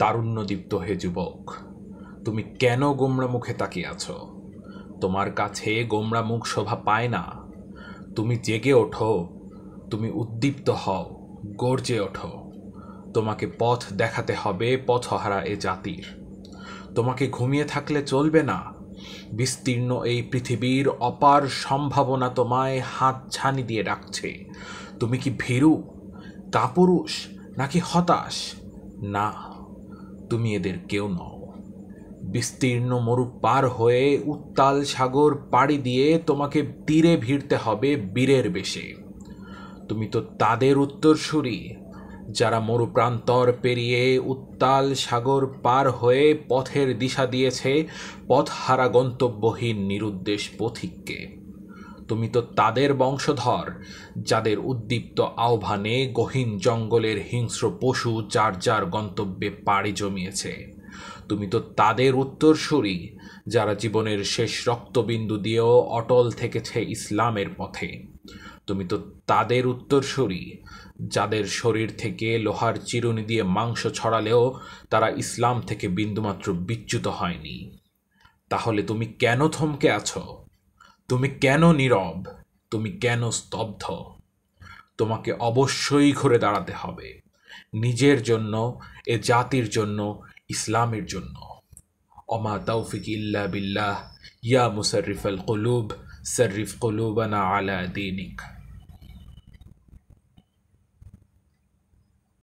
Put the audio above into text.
তারুণ্যদীপ্ত হে যুবক তুমি কেন গোমরা মুখে তাকিয়ে আছো তোমার কাছে গোমরা মুখ শোভা পায় না তুমি জেগে ওঠো তুমি উদ্দীপ্ত হও গর্জে ওঠো তোমাকে পথ দেখাতে হবে পথহারা এ জাতির তোমাকে ঘুমিয়ে থাকলে চলবে না বিস্তীর্ণ এই পৃথিবীর অপার সম্ভাবনা তোমায় হাত ছানি দিয়ে রাখছে তুমি কি ভীরু কাপুরুষ নাকি হতাশ না তুমি এদের কেউ নও বিস্তীর্ণ মরু পার হয়ে উত্তাল সাগর পাড়ি দিয়ে তোমাকে তীরে ভিড়তে হবে বীরের বেশে তুমি তো তাদের উত্তরসূরি যারা মরু প্রান্তর পেরিয়ে উত্তাল সাগর পার হয়ে পথের দিশা দিয়েছে পথহারা গন্তব্যহীন নিরুদ্দেশ পথিককে তুমি তো তাদের বংশধর যাদের উদ্দীপ্ত আহ্বানে গহীন জঙ্গলের হিংস্র পশু যার যার গন্তব্যে পাড়ি জমিয়েছে তুমি তো তাদের উত্তরসূরি যারা জীবনের শেষ রক্তবিন্দু দিয়েও অটল থেকেছে ইসলামের পথে তুমি তো তাদের উত্তরসূরি যাদের শরীর থেকে লোহার চিরুনি দিয়ে মাংস ছড়ালেও তারা ইসলাম থেকে বিন্দুমাত্র বিচ্যুত হয়নি তাহলে তুমি কেন থমকে আছো তুমি কেন নীরব তুমি কেন স্তব্ধ তোমাকে অবশ্যই ঘুরে দাঁড়াতে হবে নিজের জন্য এ জাতির জন্য ইসলামের জন্য অমা তৌফিক ইল্লা বিল্লাহ ইয়া মুসারিফ আল কলুব সরিফ কলুবানা আলা দিনিক